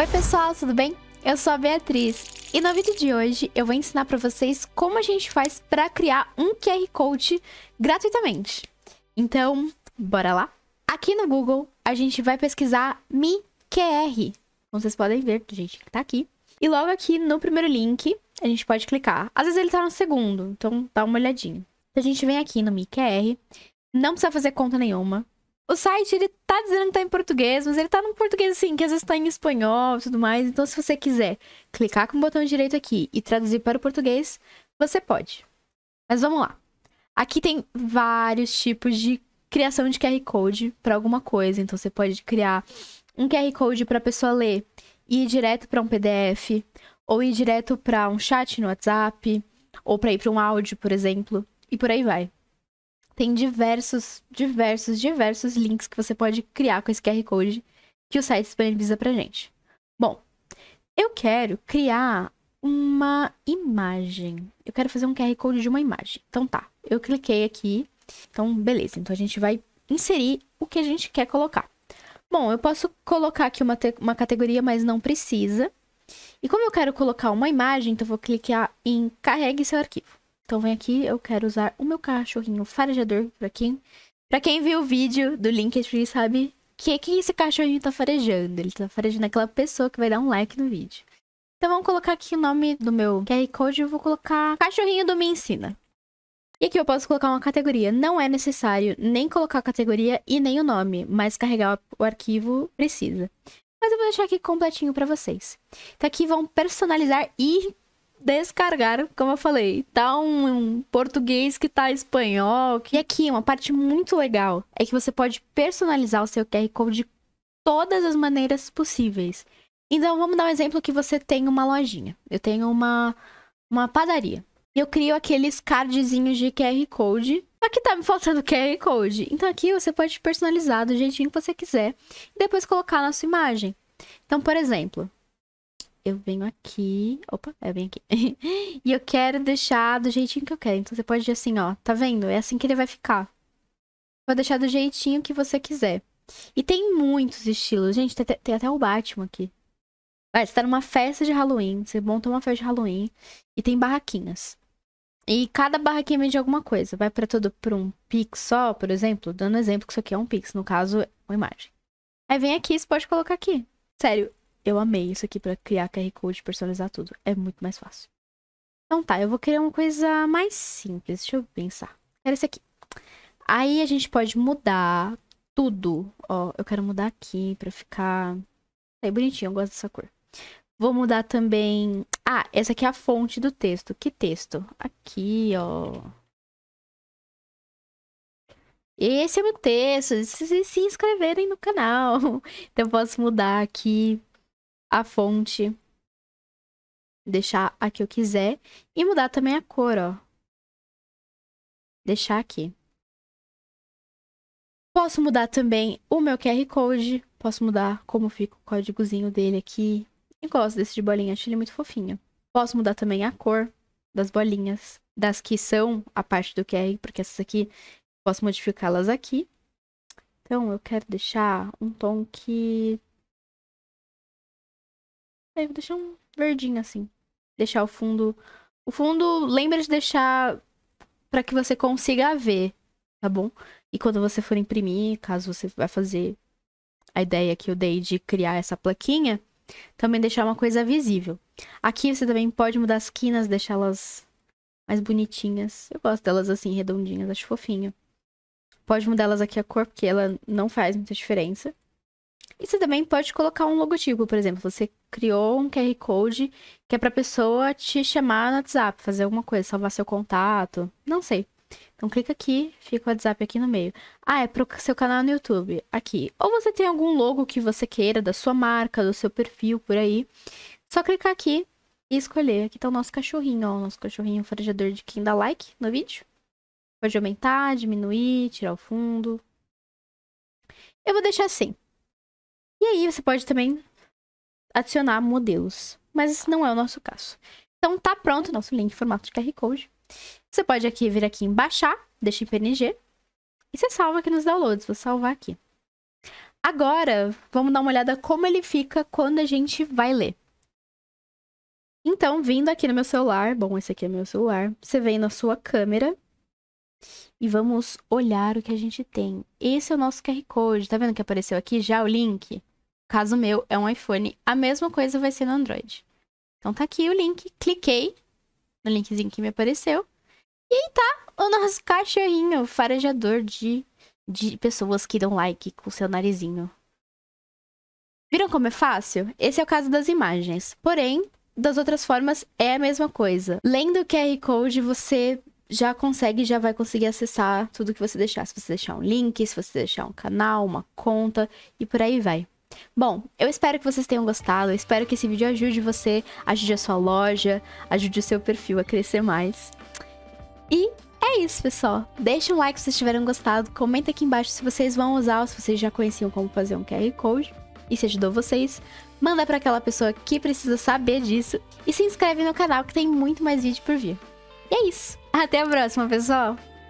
Oi pessoal, tudo bem? Eu sou a Beatriz e no vídeo de hoje eu vou ensinar para vocês como a gente faz para criar um QR Code gratuitamente. Então, bora lá? Aqui no Google a gente vai pesquisar MiQR, como vocês podem ver, gente, que tá aqui. E logo aqui no primeiro link a gente pode clicar. Às vezes ele tá no segundo, então dá uma olhadinha. Então, a gente vem aqui no MiQR, não precisa fazer conta nenhuma, o site, ele tá dizendo que tá em português, mas ele tá num português assim, que às vezes tá em espanhol e tudo mais. Então, se você quiser clicar com o botão direito aqui e traduzir para o português, você pode. Mas vamos lá. Aqui tem vários tipos de criação de QR Code para alguma coisa. Então, você pode criar um QR Code para a pessoa ler e ir direto para um PDF, ou ir direto para um chat no WhatsApp, ou para ir para um áudio, por exemplo, e por aí vai tem diversos, diversos, diversos links que você pode criar com esse QR Code que o site disponibiliza pra gente. Bom, eu quero criar uma imagem. Eu quero fazer um QR Code de uma imagem. Então tá, eu cliquei aqui. Então, beleza. Então a gente vai inserir o que a gente quer colocar. Bom, eu posso colocar aqui uma, uma categoria, mas não precisa. E como eu quero colocar uma imagem, então eu vou clicar em carregue seu arquivo. Então vem aqui, eu quero usar o meu cachorrinho farejador para quem, Pra quem viu o vídeo do Linktree sabe que que esse cachorrinho tá farejando. Ele tá farejando aquela pessoa que vai dar um like no vídeo. Então vamos colocar aqui o nome do meu QR Code, eu vou colocar cachorrinho do Me Ensina. E aqui eu posso colocar uma categoria. Não é necessário nem colocar a categoria e nem o nome, mas carregar o arquivo precisa. Mas eu vou deixar aqui completinho para vocês. Então aqui vão personalizar e descargar, como eu falei, tá um, um, português que tá espanhol. E aqui, uma parte muito legal é que você pode personalizar o seu QR Code de todas as maneiras possíveis. Então, vamos dar um exemplo que você tem uma lojinha. Eu tenho uma, uma padaria. Eu crio aqueles cardzinhos de QR Code. Aqui tá me faltando QR Code. Então, aqui você pode personalizar do jeitinho que você quiser. E depois colocar na sua imagem. Então, por exemplo, eu venho aqui. Opa, eu é, venho aqui. e eu quero deixar do jeitinho que eu quero. Então você pode ir assim, ó, tá vendo? É assim que ele vai ficar. Vou deixar do jeitinho que você quiser. E tem muitos estilos. Gente, tem, tem até o Batman aqui. Vai, você tá numa festa de Halloween, você monta uma festa de Halloween e tem barraquinhas. E cada barraquinha vende alguma coisa. Vai para todo para um pix só, por exemplo, dando exemplo que isso aqui é um pix, no caso, uma imagem. Aí vem aqui, você pode colocar aqui. Sério, eu amei isso aqui para criar QR Code, personalizar tudo. É muito mais fácil. Então tá, eu vou criar uma coisa mais simples. Deixa eu pensar. Quero esse aqui. Aí a gente pode mudar tudo. Ó, eu quero mudar aqui para ficar... É bonitinho, eu gosto dessa cor. Vou mudar também... Ah, essa aqui é a fonte do texto. Que texto? Aqui, ó. Esse é o meu texto. Se, se inscreverem no canal. Então eu posso mudar aqui a fonte, deixar a que eu quiser e mudar também a cor, ó. Deixar aqui. Posso mudar também o meu QR Code, posso mudar como fica o códigozinho dele aqui. Eu gosto desse de bolinha, acho ele muito fofinho. Posso mudar também a cor das bolinhas, das que são a parte do QR, porque essas aqui, posso modificá-las aqui. Então, eu quero deixar um tom que Aí vou deixar um verdinho assim. Deixar o fundo. O fundo, lembra de deixar para que você consiga ver, tá bom? E quando você for imprimir, caso você vai fazer a ideia que eu dei de criar essa plaquinha, também deixar uma coisa visível. Aqui você também pode mudar as quinas, deixá-las mais bonitinhas. Eu gosto delas assim, redondinhas, acho fofinho. Pode mudar elas aqui a cor, porque ela não faz muita diferença. E você também pode colocar um logotipo, por exemplo, você criou um QR Code que é para pessoa te chamar no WhatsApp, fazer alguma coisa, salvar seu contato, não sei. Então clica aqui, fica o WhatsApp aqui no meio. Ah, é pro seu canal no YouTube, aqui. Ou você tem algum logo que você queira da sua marca, do seu perfil por aí. Só clicar aqui e escolher. Aqui tá o nosso cachorrinho, ó, o nosso cachorrinho farejador de quem dá like no vídeo. Pode aumentar, diminuir, tirar o fundo. Eu vou deixar assim. E aí você pode também adicionar modelos, mas não é o nosso caso. Então tá pronto o nosso link em formato de QR Code. Você pode aqui vir aqui em baixar, deixa em PNG, e você salva aqui nos downloads, vou salvar aqui. Agora, vamos dar uma olhada como ele fica quando a gente vai ler. Então, vindo aqui no meu celular, bom, esse aqui é meu celular, você vem na sua câmera e vamos olhar o que a gente tem. Esse é o nosso QR Code, tá vendo que apareceu aqui já o link? Caso meu é um iPhone, a mesma coisa vai ser no Android. Então tá aqui o link, cliquei no linkzinho que me apareceu. E aí tá o nosso cachorrinho farejador de, de pessoas que dão like com seu narizinho. Viram como é fácil? Esse é o caso das imagens. Porém, das outras formas é a mesma coisa. Lendo o QR Code, você já consegue, já vai conseguir acessar tudo que você deixar. Se você deixar um link, se você deixar um canal, uma conta e por aí vai. Bom, eu espero que vocês tenham gostado, eu espero que esse vídeo ajude você, ajude a sua loja, ajude o seu perfil a crescer mais. E é isso, pessoal. Deixa um like se vocês tiveram gostado, comenta aqui embaixo se vocês vão usar ou se vocês já conheciam como fazer um QR Code e se ajudou vocês. Manda para aquela pessoa que precisa saber disso e se inscreve no canal que tem muito mais vídeo por vir. E é isso. Até a próxima, pessoal!